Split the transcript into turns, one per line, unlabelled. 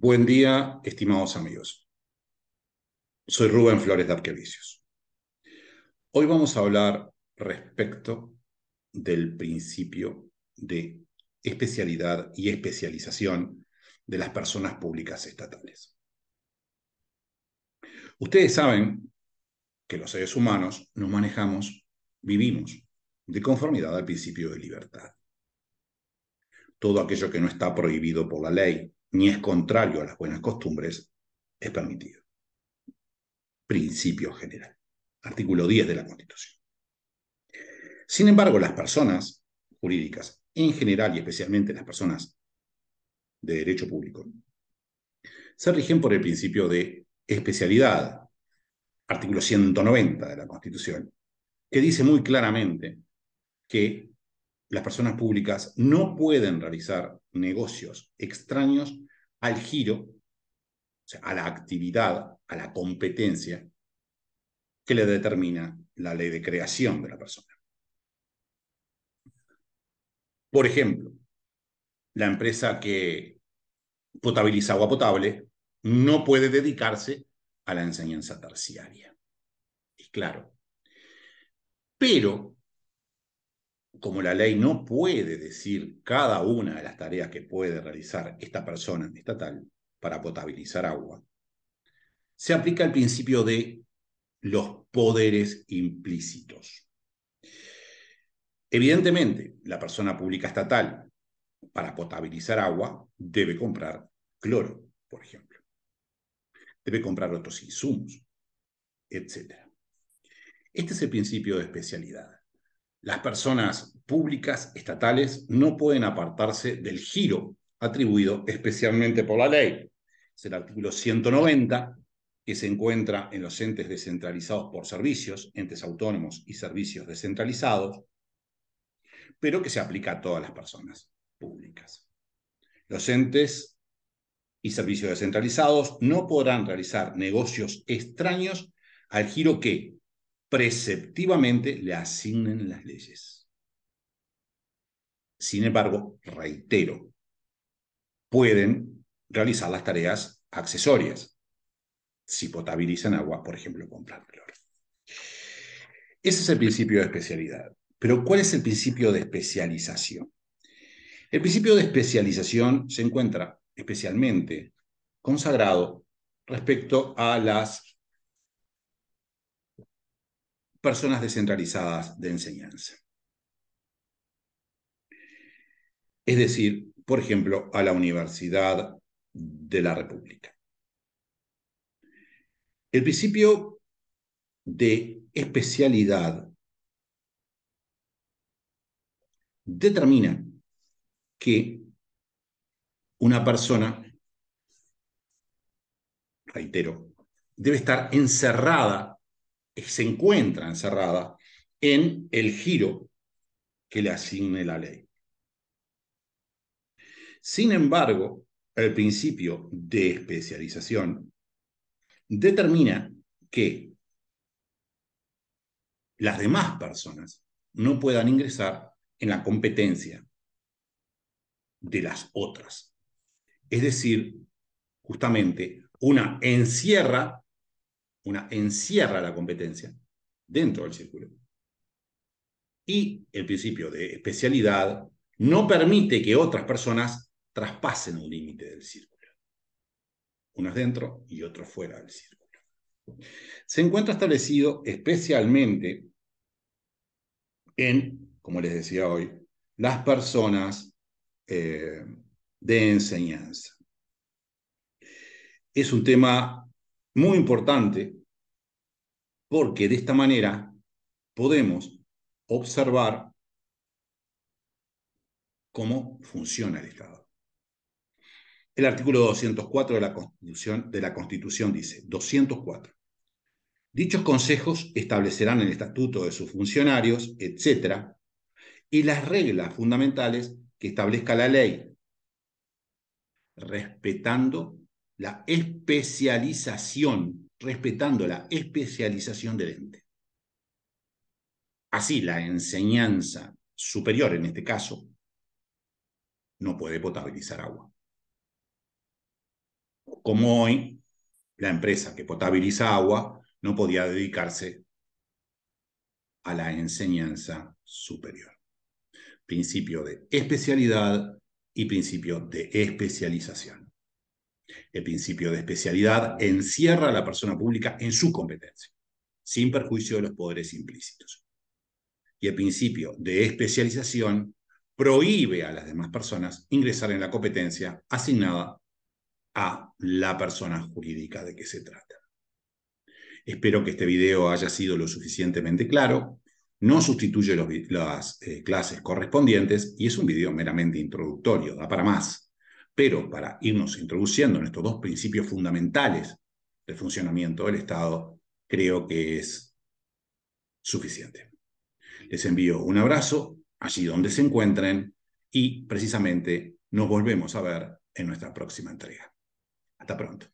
Buen día, estimados amigos. Soy Rubén Flores de Arquevicios. Hoy vamos a hablar respecto del principio de especialidad y especialización de las personas públicas estatales. Ustedes saben que los seres humanos nos manejamos, vivimos de conformidad al principio de libertad. Todo aquello que no está prohibido por la ley, ni es contrario a las buenas costumbres, es permitido. Principio general. Artículo 10 de la Constitución. Sin embargo, las personas jurídicas en general y especialmente las personas de derecho público se rigen por el principio de especialidad, artículo 190 de la Constitución, que dice muy claramente que las personas públicas no pueden realizar negocios extraños al giro, o sea, a la actividad, a la competencia que le determina la ley de creación de la persona. Por ejemplo, la empresa que potabiliza agua potable no puede dedicarse a la enseñanza terciaria. Es claro. Pero como la ley no puede decir cada una de las tareas que puede realizar esta persona estatal para potabilizar agua, se aplica el principio de los poderes implícitos. Evidentemente, la persona pública estatal, para potabilizar agua, debe comprar cloro, por ejemplo. Debe comprar otros insumos, etc. Este es el principio de especialidad. Las personas públicas estatales no pueden apartarse del giro atribuido especialmente por la ley. Es el artículo 190 que se encuentra en los entes descentralizados por servicios, entes autónomos y servicios descentralizados, pero que se aplica a todas las personas públicas. Los entes y servicios descentralizados no podrán realizar negocios extraños al giro que, preceptivamente le asignen las leyes. Sin embargo, reitero, pueden realizar las tareas accesorias. Si potabilizan agua, por ejemplo, compran cloro. Ese es el principio de especialidad. Pero ¿cuál es el principio de especialización? El principio de especialización se encuentra especialmente consagrado respecto a las personas descentralizadas de enseñanza. Es decir, por ejemplo, a la Universidad de la República. El principio de especialidad determina que una persona, reitero, debe estar encerrada se encuentra encerrada en el giro que le asigne la ley. Sin embargo, el principio de especialización determina que las demás personas no puedan ingresar en la competencia de las otras. Es decir, justamente, una encierra una encierra la competencia dentro del círculo. Y el principio de especialidad no permite que otras personas traspasen un límite del círculo. Unos dentro y otros fuera del círculo. Se encuentra establecido especialmente en, como les decía hoy, las personas eh, de enseñanza. Es un tema muy importante, porque de esta manera podemos observar cómo funciona el Estado. El artículo 204 de la Constitución, de la Constitución dice, 204. Dichos consejos establecerán el estatuto de sus funcionarios, etc., y las reglas fundamentales que establezca la ley, respetando la especialización, respetando la especialización del ente. Así, la enseñanza superior, en este caso, no puede potabilizar agua. Como hoy, la empresa que potabiliza agua no podía dedicarse a la enseñanza superior. Principio de especialidad y principio de especialización. El principio de especialidad encierra a la persona pública en su competencia, sin perjuicio de los poderes implícitos. Y el principio de especialización prohíbe a las demás personas ingresar en la competencia asignada a la persona jurídica de que se trata. Espero que este video haya sido lo suficientemente claro, no sustituye las eh, clases correspondientes y es un video meramente introductorio, da para más. Pero para irnos introduciendo en estos dos principios fundamentales del funcionamiento del Estado, creo que es suficiente. Les envío un abrazo allí donde se encuentren y precisamente nos volvemos a ver en nuestra próxima entrega. Hasta pronto.